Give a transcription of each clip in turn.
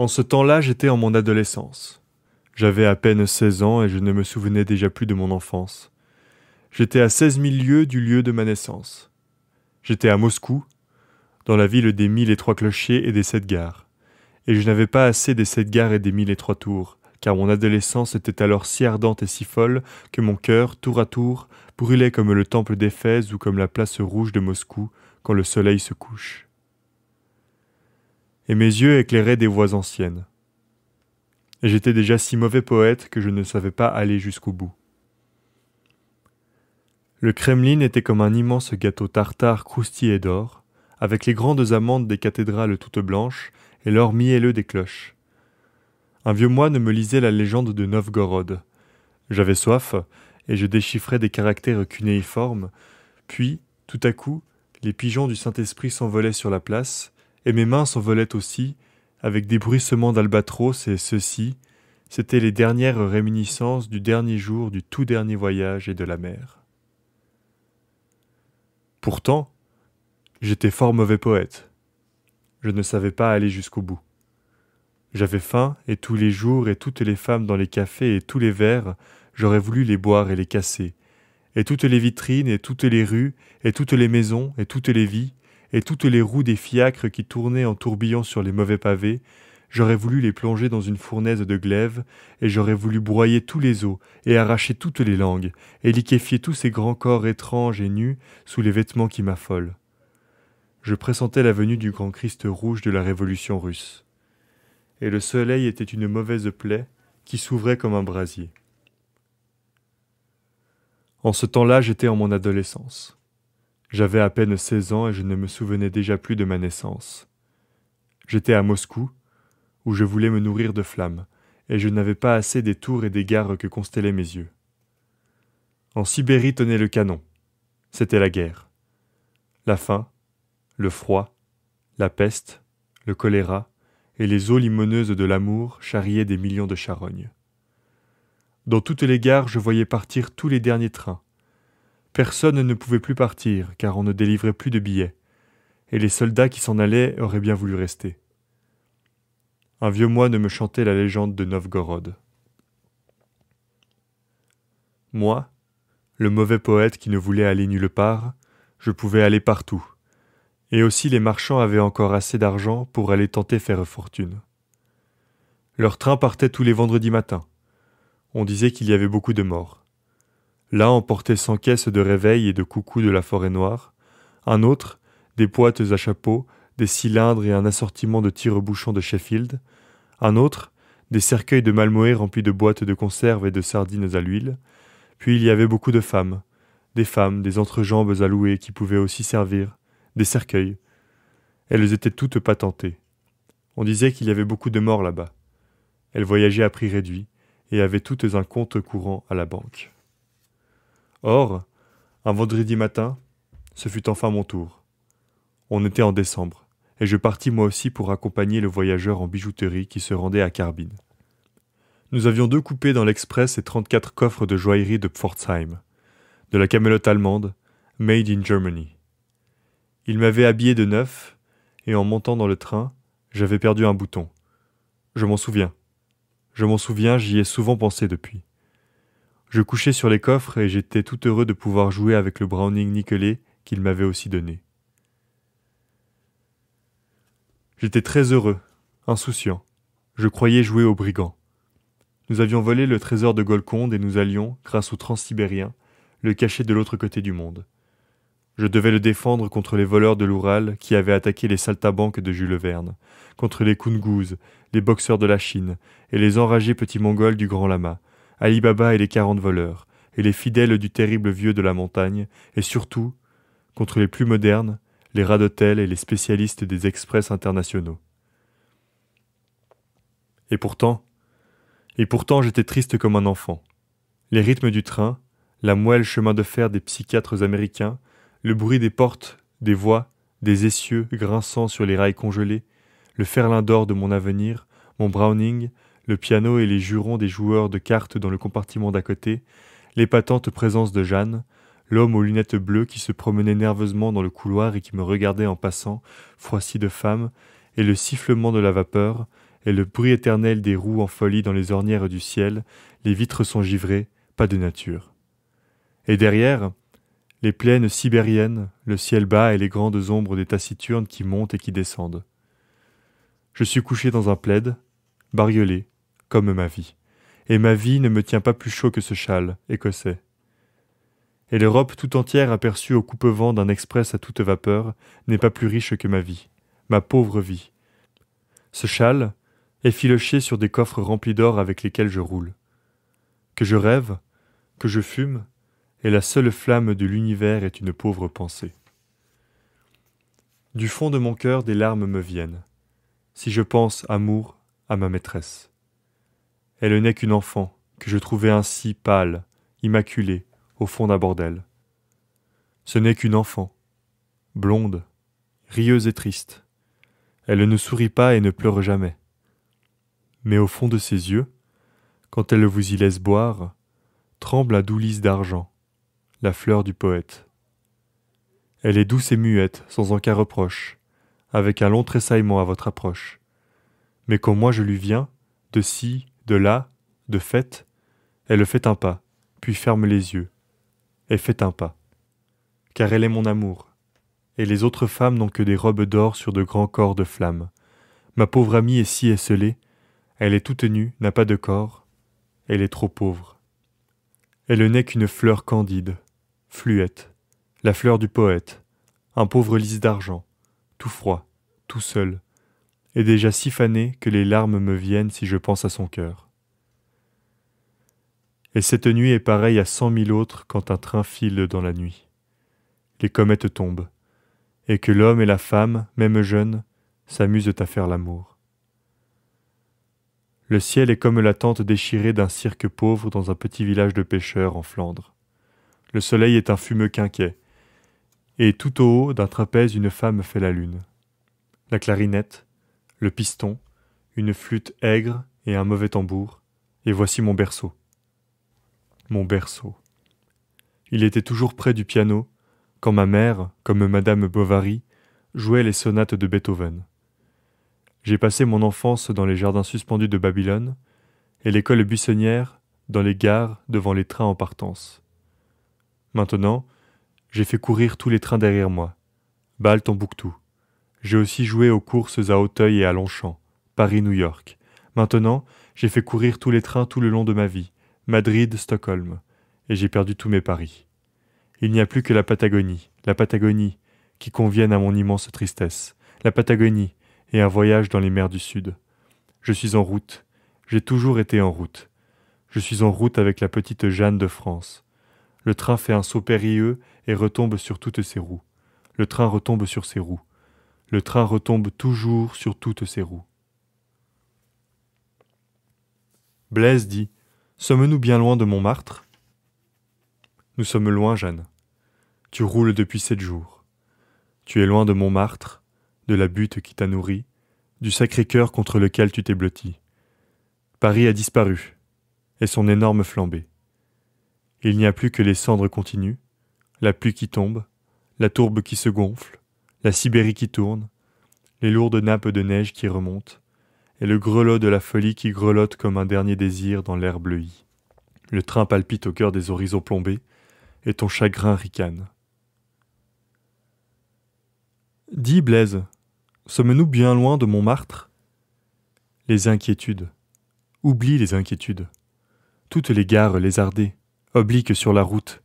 En ce temps-là, j'étais en mon adolescence. J'avais à peine 16 ans et je ne me souvenais déjà plus de mon enfance. J'étais à 16 000 lieues du lieu de ma naissance. J'étais à Moscou, dans la ville des mille et trois clochers et des sept gares. Et je n'avais pas assez des sept gares et des mille et trois tours, car mon adolescence était alors si ardente et si folle que mon cœur, tour à tour, brûlait comme le temple d'Éphèse ou comme la place rouge de Moscou quand le soleil se couche et mes yeux éclairaient des voix anciennes. Et j'étais déjà si mauvais poète que je ne savais pas aller jusqu'au bout. Le Kremlin était comme un immense gâteau tartare croustillé d'or, avec les grandes amandes des cathédrales toutes blanches et l'or mielleux des cloches. Un vieux moine me lisait la légende de Novgorod. J'avais soif, et je déchiffrais des caractères cunéiformes, puis, tout à coup, les pigeons du Saint-Esprit s'envolaient sur la place, et mes mains s'envolaient aussi, avec des bruissements d'albatros, et ceci, c'étaient les dernières réminiscences du dernier jour du tout dernier voyage et de la mer. Pourtant, j'étais fort mauvais poète. Je ne savais pas aller jusqu'au bout. J'avais faim, et tous les jours et toutes les femmes dans les cafés et tous les verres, j'aurais voulu les boire et les casser, et toutes les vitrines et toutes les rues et toutes les maisons et toutes les vies, et toutes les roues des fiacres qui tournaient en tourbillon sur les mauvais pavés, j'aurais voulu les plonger dans une fournaise de glaive, et j'aurais voulu broyer tous les os, et arracher toutes les langues, et liquéfier tous ces grands corps étranges et nus sous les vêtements qui m'affolent. Je pressentais la venue du grand Christ rouge de la Révolution russe. Et le soleil était une mauvaise plaie qui s'ouvrait comme un brasier. En ce temps-là, j'étais en mon adolescence. J'avais à peine seize ans et je ne me souvenais déjà plus de ma naissance. J'étais à Moscou, où je voulais me nourrir de flammes, et je n'avais pas assez des tours et des gares que constellaient mes yeux. En Sibérie tenait le canon. C'était la guerre. La faim, le froid, la peste, le choléra, et les eaux limoneuses de l'amour charriaient des millions de charognes. Dans toutes les gares, je voyais partir tous les derniers trains, Personne ne pouvait plus partir, car on ne délivrait plus de billets, et les soldats qui s'en allaient auraient bien voulu rester. Un vieux moine me chantait la légende de Novgorod. Moi, le mauvais poète qui ne voulait aller nulle part, je pouvais aller partout, et aussi les marchands avaient encore assez d'argent pour aller tenter faire fortune. Leur train partait tous les vendredis matins. On disait qu'il y avait beaucoup de morts. Là, emportait cent caisses de réveil et de coucou de la forêt noire. Un autre, des boîtes à chapeaux, des cylindres et un assortiment de tire-bouchons de Sheffield. Un autre, des cercueils de Malmoé remplis de boîtes de conserve et de sardines à l'huile. Puis il y avait beaucoup de femmes. Des femmes, des entrejambes à louer qui pouvaient aussi servir. Des cercueils. Elles étaient toutes patentées. On disait qu'il y avait beaucoup de morts là-bas. Elles voyageaient à prix réduit et avaient toutes un compte courant à la banque. Or, un vendredi matin, ce fut enfin mon tour. On était en décembre, et je partis moi aussi pour accompagner le voyageur en bijouterie qui se rendait à Carbine. Nous avions deux coupés dans l'express et trente-quatre coffres de joaillerie de Pforzheim, de la camelote allemande, made in Germany. Il m'avait habillé de neuf, et en montant dans le train, j'avais perdu un bouton. Je m'en souviens. Je m'en souviens, j'y ai souvent pensé depuis. Je couchais sur les coffres et j'étais tout heureux de pouvoir jouer avec le Browning nickelé qu'il m'avait aussi donné. J'étais très heureux, insouciant. Je croyais jouer aux brigands. Nous avions volé le trésor de Golconde et nous allions, grâce au transsibérien, le cacher de l'autre côté du monde. Je devais le défendre contre les voleurs de l'Oural qui avaient attaqué les saltabanques de Jules Verne, contre les Kunguz, les boxeurs de la Chine et les enragés petits mongols du Grand Lama, Ali Baba et les quarante voleurs, et les fidèles du terrible vieux de la montagne, et surtout, contre les plus modernes, les rats d'hôtel et les spécialistes des express internationaux. Et pourtant, et pourtant j'étais triste comme un enfant. Les rythmes du train, la moelle chemin de fer des psychiatres américains, le bruit des portes, des voix, des essieux grinçant sur les rails congelés, le ferlin d'or de mon avenir, mon Browning, le piano et les jurons des joueurs de cartes dans le compartiment d'à côté, l'épatante présence de Jeanne, l'homme aux lunettes bleues qui se promenait nerveusement dans le couloir et qui me regardait en passant, froissi de femme, et le sifflement de la vapeur, et le bruit éternel des roues en folie dans les ornières du ciel, les vitres sont givrées, pas de nature. Et derrière, les plaines sibériennes, le ciel bas et les grandes ombres des taciturnes qui montent et qui descendent. Je suis couché dans un plaid, bariolé, comme ma vie. Et ma vie ne me tient pas plus chaud que ce châle écossais. Et l'Europe tout entière aperçue au coupe-vent d'un express à toute vapeur n'est pas plus riche que ma vie, ma pauvre vie. Ce châle, est filoché sur des coffres remplis d'or avec lesquels je roule. Que je rêve, que je fume, et la seule flamme de l'univers est une pauvre pensée. Du fond de mon cœur des larmes me viennent, si je pense amour à ma maîtresse. Elle n'est qu'une enfant, que je trouvais ainsi pâle, immaculée, au fond d'un bordel. Ce n'est qu'une enfant, blonde, rieuse et triste. Elle ne sourit pas et ne pleure jamais. Mais au fond de ses yeux, quand elle vous y laisse boire, tremble un doux d'argent, la fleur du poète. Elle est douce et muette, sans aucun reproche, avec un long tressaillement à votre approche. Mais quand moi je lui viens, de si de là, de fait, elle fait un pas, puis ferme les yeux, et fait un pas. Car elle est mon amour, et les autres femmes n'ont que des robes d'or sur de grands corps de flammes. Ma pauvre amie est si esselée, elle est toute nue, n'a pas de corps, elle est trop pauvre. Elle n'est qu'une fleur candide, fluette, la fleur du poète, un pauvre lys d'argent, tout froid, tout seul, est déjà si fanée que les larmes me viennent si je pense à son cœur. Et cette nuit est pareille à cent mille autres quand un train file dans la nuit. Les comètes tombent, et que l'homme et la femme, même jeunes, s'amusent à faire l'amour. Le ciel est comme la tente déchirée d'un cirque pauvre dans un petit village de pêcheurs en Flandre. Le soleil est un fumeux quinquet, et tout au haut d'un trapèze une femme fait la lune. La clarinette, le piston, une flûte aigre et un mauvais tambour, et voici mon berceau. Mon berceau. Il était toujours près du piano, quand ma mère, comme Madame Bovary, jouait les sonates de Beethoven. J'ai passé mon enfance dans les jardins suspendus de Babylone, et l'école buissonnière, dans les gares devant les trains en partance. Maintenant, j'ai fait courir tous les trains derrière moi. Bâle Tombouctou, j'ai aussi joué aux courses à Auteuil et à Longchamp, Paris-New York. Maintenant, j'ai fait courir tous les trains tout le long de ma vie, Madrid-Stockholm, et j'ai perdu tous mes paris. Il n'y a plus que la Patagonie, la Patagonie, qui convienne à mon immense tristesse, la Patagonie, et un voyage dans les mers du Sud. Je suis en route, j'ai toujours été en route. Je suis en route avec la petite Jeanne de France. Le train fait un saut périlleux et retombe sur toutes ses roues. Le train retombe sur ses roues le train retombe toujours sur toutes ses roues. Blaise dit Sommes-nous bien loin de Montmartre Nous sommes loin, Jeanne. Tu roules depuis sept jours. Tu es loin de Montmartre, de la butte qui t'a nourri, du Sacré-Cœur contre lequel tu t'es blottie. Paris a disparu, et son énorme flambée. Il n'y a plus que les cendres continues, la pluie qui tombe, la tourbe qui se gonfle, la Sibérie qui tourne, les lourdes nappes de neige qui remontent, et le grelot de la folie qui grelotte comme un dernier désir dans l'air bleui. Le train palpite au cœur des horizons plombés, et ton chagrin ricane. Dis, Blaise, sommes-nous bien loin de Montmartre Les inquiétudes. Oublie les inquiétudes. Toutes les gares lézardées, obliques sur la route,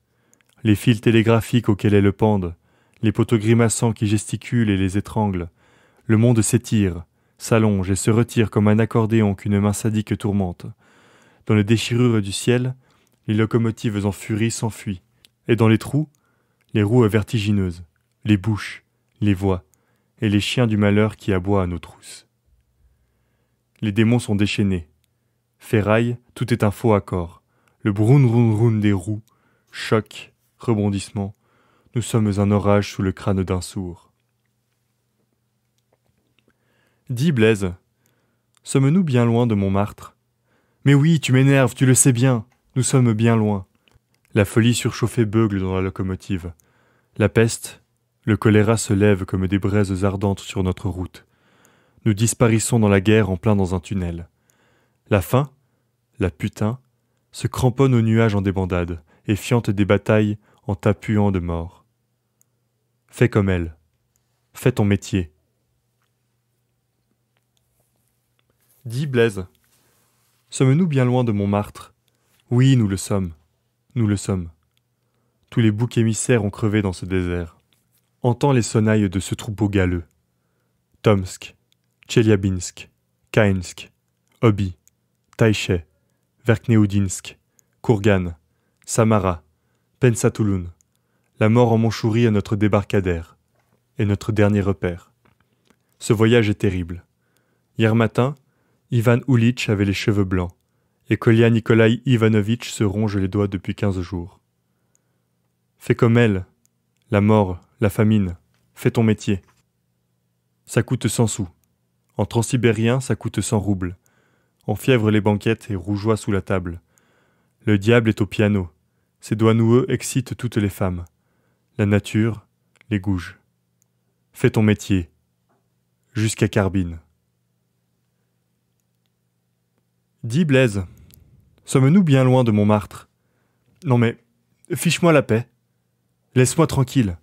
les fils télégraphiques auxquels elles pendent, les poteaux grimaçants qui gesticulent et les étranglent. Le monde s'étire, s'allonge et se retire comme un accordéon qu'une main sadique tourmente. Dans les déchirures du ciel, les locomotives en furie s'enfuient. Et dans les trous, les roues vertigineuses, les bouches, les voix, et les chiens du malheur qui aboient à nos trousses. Les démons sont déchaînés. Ferraille, tout est un faux accord. Le broun roun roun des roues, choc, rebondissement, nous sommes un orage sous le crâne d'un sourd. Dis, Blaise, sommes-nous bien loin de Montmartre Mais oui, tu m'énerves, tu le sais bien, nous sommes bien loin. La folie surchauffée beugle dans la locomotive. La peste, le choléra se lève comme des braises ardentes sur notre route. Nous disparissons dans la guerre en plein dans un tunnel. La faim, la putain, se cramponne aux nuages en débandade, et fiante des batailles en tapuant de mort. Fais comme elle. Fais ton métier. Dis, Blaise, sommes-nous bien loin de Montmartre Oui, nous le sommes. Nous le sommes. Tous les boucs émissaires ont crevé dans ce désert. Entends les sonnailles de ce troupeau galeux. Tomsk, Tcheliabinsk, Kainsk, Obi, Taïchet, Verkneoudinsk, Kourgan, Samara, Pensatoulun la mort en Monchourie est notre débarcadère, et notre dernier repère. Ce voyage est terrible. Hier matin, Ivan Oulitch avait les cheveux blancs, et Kolia Nikolaï Ivanovitch se ronge les doigts depuis quinze jours. Fais comme elle, la mort, la famine, fais ton métier. Ça coûte cent sous. En transsibérien, ça coûte cent roubles. En fièvre les banquettes et rougeoie sous la table. Le diable est au piano. Ses doigts noueux excitent toutes les femmes la nature, les gouges. Fais ton métier. Jusqu'à Carbine. Dis Blaise, sommes-nous bien loin de Montmartre Non mais, fiche-moi la paix. Laisse-moi tranquille.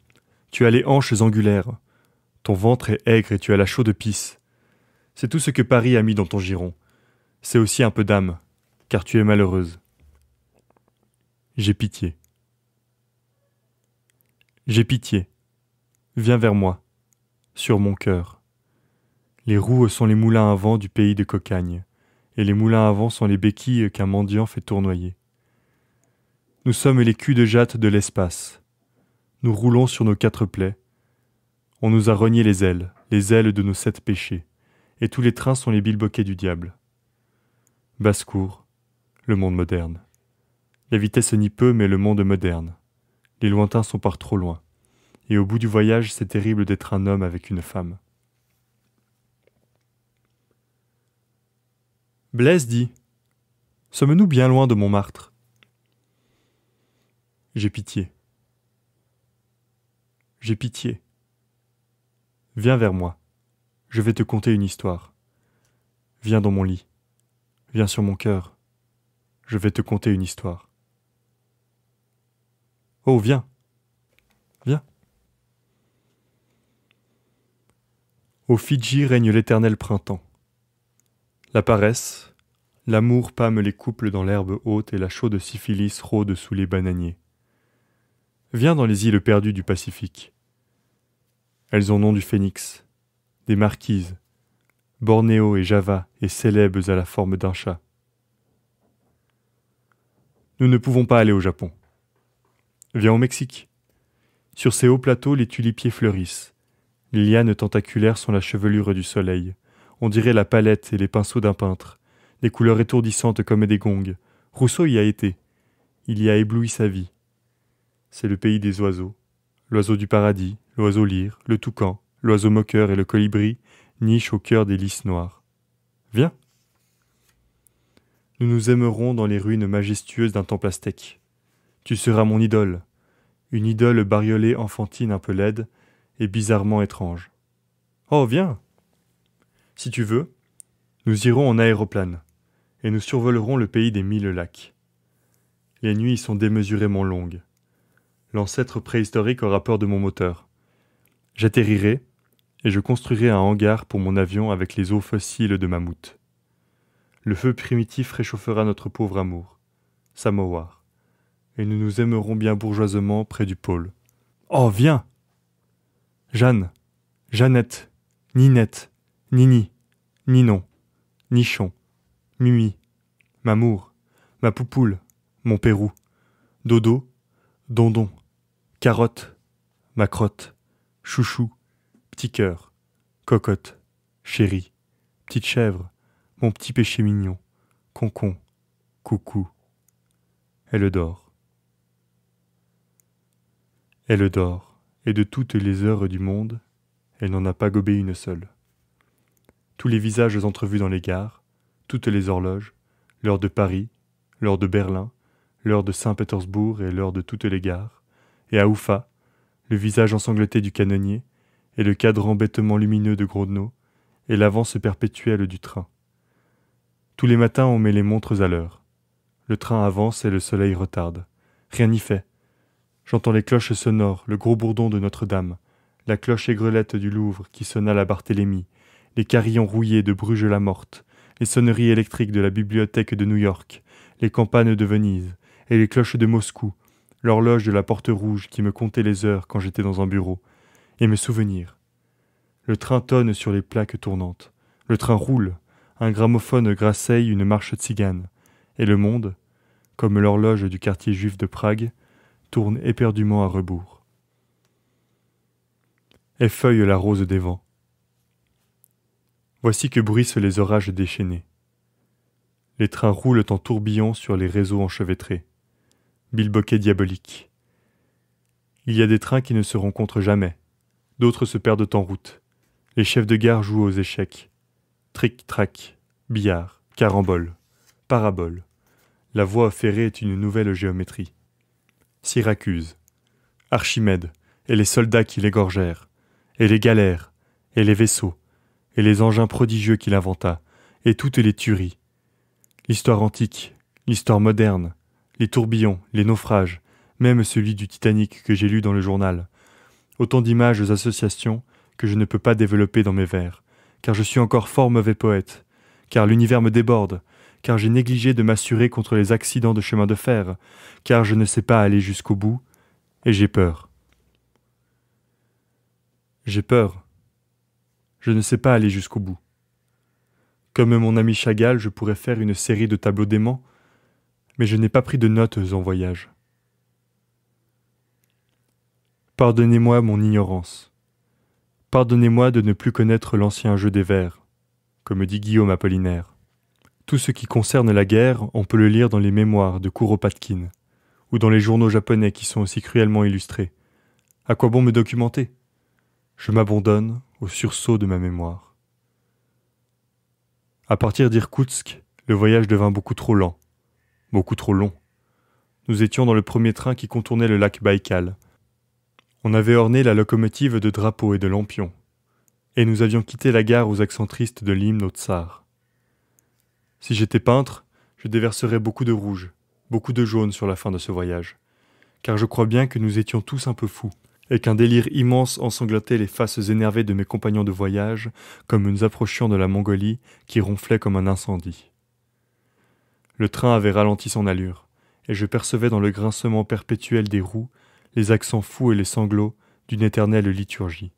Tu as les hanches angulaires. Ton ventre est aigre et tu as la chaude pisse. C'est tout ce que Paris a mis dans ton giron. C'est aussi un peu d'âme, car tu es malheureuse. J'ai pitié. J'ai pitié. Viens vers moi, sur mon cœur. Les roues sont les moulins à vent du pays de Cocagne, et les moulins à vent sont les béquilles qu'un mendiant fait tournoyer. Nous sommes les culs de jatte de l'espace. Nous roulons sur nos quatre plaies. On nous a renié les ailes, les ailes de nos sept péchés, et tous les trains sont les bilboquets du diable. Basse-cour, le monde moderne. La vitesse n'y peut mais le monde moderne. Les lointains sont par trop loin. Et au bout du voyage, c'est terrible d'être un homme avec une femme. Blaise dit Sommes-nous bien loin de Montmartre J'ai pitié. J'ai pitié. Viens vers moi. Je vais te conter une histoire. Viens dans mon lit. Viens sur mon cœur. Je vais te conter une histoire. Oh, viens. Viens. Au Fidji règne l'éternel printemps. La paresse, l'amour pâme les couples dans l'herbe haute et la chaude syphilis rôde sous les bananiers. Viens dans les îles perdues du Pacifique. Elles ont nom du phénix, des marquises, Bornéo et Java et célèbres à la forme d'un chat. Nous ne pouvons pas aller au Japon. Viens au Mexique. Sur ces hauts plateaux, les tulipiers fleurissent. Les lianes tentaculaires sont la chevelure du soleil. On dirait la palette et les pinceaux d'un peintre. Des couleurs étourdissantes comme des gongs. Rousseau y a été. Il y a ébloui sa vie. C'est le pays des oiseaux. L'oiseau du paradis, l'oiseau lyre, le toucan, l'oiseau moqueur et le colibri nichent au cœur des lys noirs. Viens. Nous nous aimerons dans les ruines majestueuses d'un temple aztèque. Tu seras mon idole. Une idole bariolée enfantine un peu laide et bizarrement étrange. Oh, viens Si tu veux, nous irons en aéroplane et nous survolerons le pays des mille lacs. Les nuits sont démesurément longues. L'ancêtre préhistorique aura peur de mon moteur. J'atterrirai et je construirai un hangar pour mon avion avec les eaux fossiles de mammouth. Le feu primitif réchauffera notre pauvre amour. Samovar et nous nous aimerons bien bourgeoisement près du pôle. Oh, viens Jeanne, Jeannette, Ninette, Nini, Ninon, Nichon, Mimi, Mamour, ma poupoule, mon Pérou, Dodo, Dondon, Carotte, ma crotte, Chouchou, Petit cœur, Cocotte, Chérie, Petite chèvre, mon petit péché mignon, Concon, Coucou. Elle dort. Elle dort, et de toutes les heures du monde, elle n'en a pas gobé une seule. Tous les visages entrevus dans les gares, toutes les horloges, l'heure de Paris, l'heure de Berlin, l'heure de Saint-Pétersbourg et l'heure de toutes les gares, et à Oufa, le visage ensanglanté du canonnier, et le cadran bêtement lumineux de Grodno, et l'avance perpétuelle du train. Tous les matins on met les montres à l'heure. Le train avance et le soleil retarde. Rien n'y fait. J'entends les cloches sonores, le gros bourdon de Notre-Dame, la cloche aigrelette du Louvre qui sonna la Barthélemy, les carillons rouillés de Bruges-la-Morte, les sonneries électriques de la bibliothèque de New York, les campagnes de Venise, et les cloches de Moscou, l'horloge de la porte rouge qui me comptait les heures quand j'étais dans un bureau, et mes souvenirs. Le train tonne sur les plaques tournantes. Le train roule. Un gramophone grasseille une marche tzigane. Et le monde, comme l'horloge du quartier juif de Prague, tourne éperdument à rebours. Effeuille la rose des vents. Voici que bruissent les orages déchaînés. Les trains roulent en tourbillon sur les réseaux enchevêtrés. Bilboquet diabolique. Il y a des trains qui ne se rencontrent jamais. D'autres se perdent en route. Les chefs de gare jouent aux échecs. Tric-trac, billard, carambole, parabole. La voie ferrée est une nouvelle géométrie. Syracuse, Archimède, et les soldats qui l'égorgèrent, et les galères, et les vaisseaux, et les engins prodigieux qu'il inventa, et toutes les tueries. L'histoire antique, l'histoire moderne, les tourbillons, les naufrages, même celui du Titanic que j'ai lu dans le journal. Autant d'images et associations que je ne peux pas développer dans mes vers, car je suis encore fort mauvais poète, car l'univers me déborde, car j'ai négligé de m'assurer contre les accidents de chemin de fer, car je ne sais pas aller jusqu'au bout, et j'ai peur. J'ai peur. Je ne sais pas aller jusqu'au bout. Comme mon ami Chagall, je pourrais faire une série de tableaux d'aimants, mais je n'ai pas pris de notes en voyage. Pardonnez-moi mon ignorance. Pardonnez-moi de ne plus connaître l'ancien jeu des vers, comme dit Guillaume Apollinaire. Tout ce qui concerne la guerre, on peut le lire dans les mémoires de Kuropatkin, ou dans les journaux japonais qui sont aussi cruellement illustrés. À quoi bon me documenter Je m'abandonne au sursaut de ma mémoire. À partir d'Irkoutsk, le voyage devint beaucoup trop lent, beaucoup trop long. Nous étions dans le premier train qui contournait le lac Baïkal. On avait orné la locomotive de drapeaux et de lampions, et nous avions quitté la gare aux accents tristes de l'hymne au tsar. Si j'étais peintre, je déverserais beaucoup de rouge, beaucoup de jaune sur la fin de ce voyage. Car je crois bien que nous étions tous un peu fous, et qu'un délire immense ensanglantait les faces énervées de mes compagnons de voyage, comme nous approchions de la Mongolie, qui ronflait comme un incendie. Le train avait ralenti son allure, et je percevais dans le grincement perpétuel des roues les accents fous et les sanglots d'une éternelle liturgie.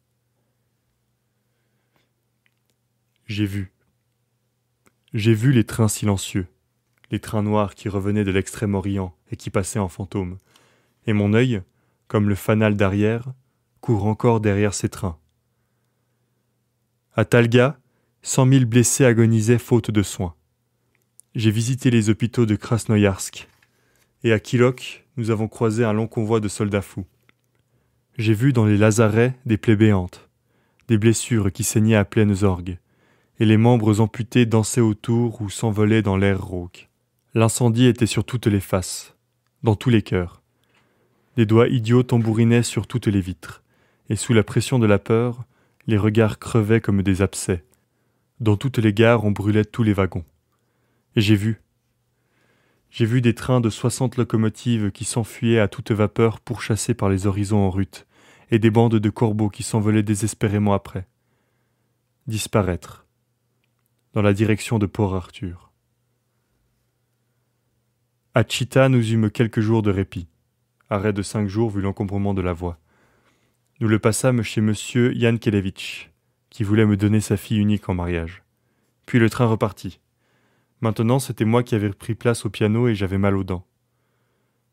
J'ai vu, j'ai vu les trains silencieux, les trains noirs qui revenaient de l'extrême-orient et qui passaient en fantôme, et mon œil, comme le fanal d'arrière, court encore derrière ces trains. À Talga, cent mille blessés agonisaient faute de soins. J'ai visité les hôpitaux de Krasnoyarsk, et à Kilok, nous avons croisé un long convoi de soldats fous. J'ai vu dans les lazarets des plaies béantes, des blessures qui saignaient à pleines orgues, et les membres amputés dansaient autour ou s'envolaient dans l'air rauque. L'incendie était sur toutes les faces, dans tous les cœurs. Des doigts idiots tambourinaient sur toutes les vitres, et sous la pression de la peur, les regards crevaient comme des abcès. Dans toutes les gares, on brûlait tous les wagons. Et j'ai vu. J'ai vu des trains de soixante locomotives qui s'enfuyaient à toute vapeur pourchassés par les horizons en rute, et des bandes de corbeaux qui s'envolaient désespérément après. Disparaître dans la direction de Port Arthur. À Chita, nous eûmes quelques jours de répit, arrêt de cinq jours vu l'encombrement de la voie. Nous le passâmes chez Monsieur Yann qui voulait me donner sa fille unique en mariage. Puis le train repartit. Maintenant, c'était moi qui avais pris place au piano et j'avais mal aux dents.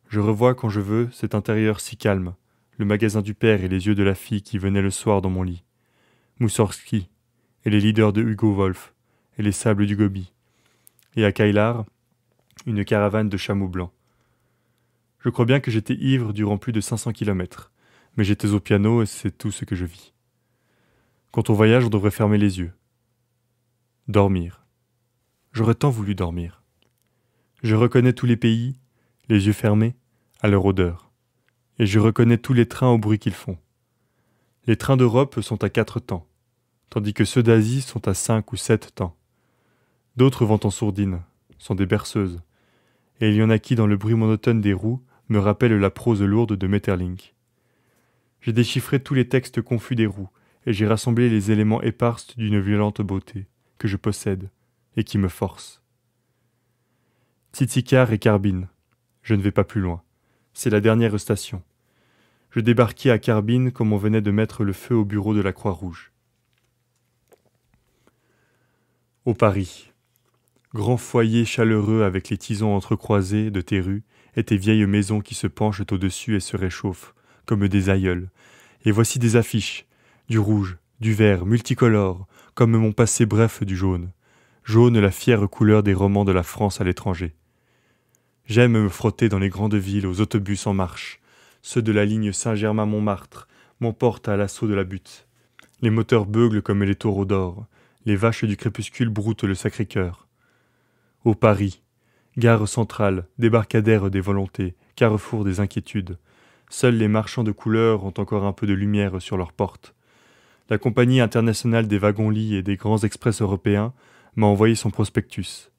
Je revois quand je veux cet intérieur si calme, le magasin du père et les yeux de la fille qui venait le soir dans mon lit. Moussorski et les leaders de Hugo Wolf, et les sables du Gobi, et à Kailar, une caravane de chameaux blancs. Je crois bien que j'étais ivre durant plus de 500 kilomètres, mais j'étais au piano et c'est tout ce que je vis. Quand on voyage, on devrait fermer les yeux. Dormir. J'aurais tant voulu dormir. Je reconnais tous les pays, les yeux fermés, à leur odeur. Et je reconnais tous les trains au bruit qu'ils font. Les trains d'Europe sont à quatre temps, tandis que ceux d'Asie sont à cinq ou sept temps. D'autres vont en sourdine, sont des berceuses, et il y en a qui, dans le bruit monotone des roues, me rappellent la prose lourde de Metterlink. J'ai déchiffré tous les textes confus des roues, et j'ai rassemblé les éléments éparses d'une violente beauté, que je possède, et qui me force. Tsitsicar et Carbine. Je ne vais pas plus loin. C'est la dernière station. Je débarquais à Carbine comme on venait de mettre le feu au bureau de la Croix-Rouge. Au Paris grand foyer chaleureux avec les tisons entrecroisés de tes rues et tes vieilles maisons qui se penchent au-dessus et se réchauffent, comme des aïeuls. Et voici des affiches, du rouge, du vert, multicolore, comme mon passé bref du jaune. Jaune la fière couleur des romans de la France à l'étranger. J'aime me frotter dans les grandes villes aux autobus en marche. Ceux de la ligne Saint-Germain-Montmartre m'emportent à l'assaut de la butte. Les moteurs beuglent comme les taureaux d'or. Les vaches du crépuscule broutent le Sacré-Cœur. Au Paris, gare centrale, débarcadère des volontés, carrefour des inquiétudes. Seuls les marchands de couleurs ont encore un peu de lumière sur leurs portes. La compagnie internationale des wagons-lits et des grands express européens m'a envoyé son prospectus.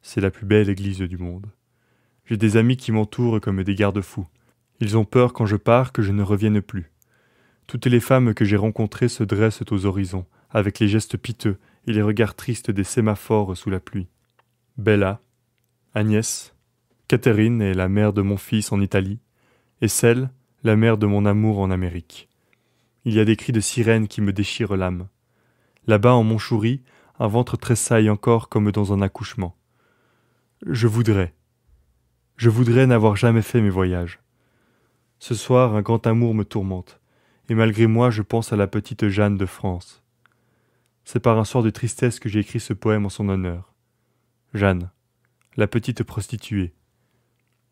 C'est la plus belle église du monde. J'ai des amis qui m'entourent comme des garde-fous. Ils ont peur quand je pars que je ne revienne plus. Toutes les femmes que j'ai rencontrées se dressent aux horizons, avec les gestes piteux et les regards tristes des sémaphores sous la pluie. Bella, Agnès, Catherine est la mère de mon fils en Italie, et celle, la mère de mon amour en Amérique. Il y a des cris de sirène qui me déchirent l'âme. Là-bas en Montchoury, un ventre tressaille encore comme dans un accouchement. Je voudrais. Je voudrais n'avoir jamais fait mes voyages. Ce soir, un grand amour me tourmente, et malgré moi, je pense à la petite Jeanne de France. C'est par un soir de tristesse que j'ai écrit ce poème en son honneur. Jeanne, la petite prostituée.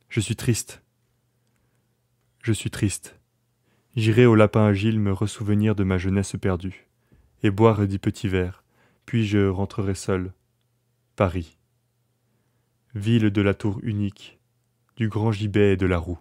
Je suis triste. Je suis triste. J'irai au lapin agile me ressouvenir de ma jeunesse perdue, et boire dix petits verres, puis je rentrerai seul. Paris. Ville de la tour unique, du grand gibet et de la roue.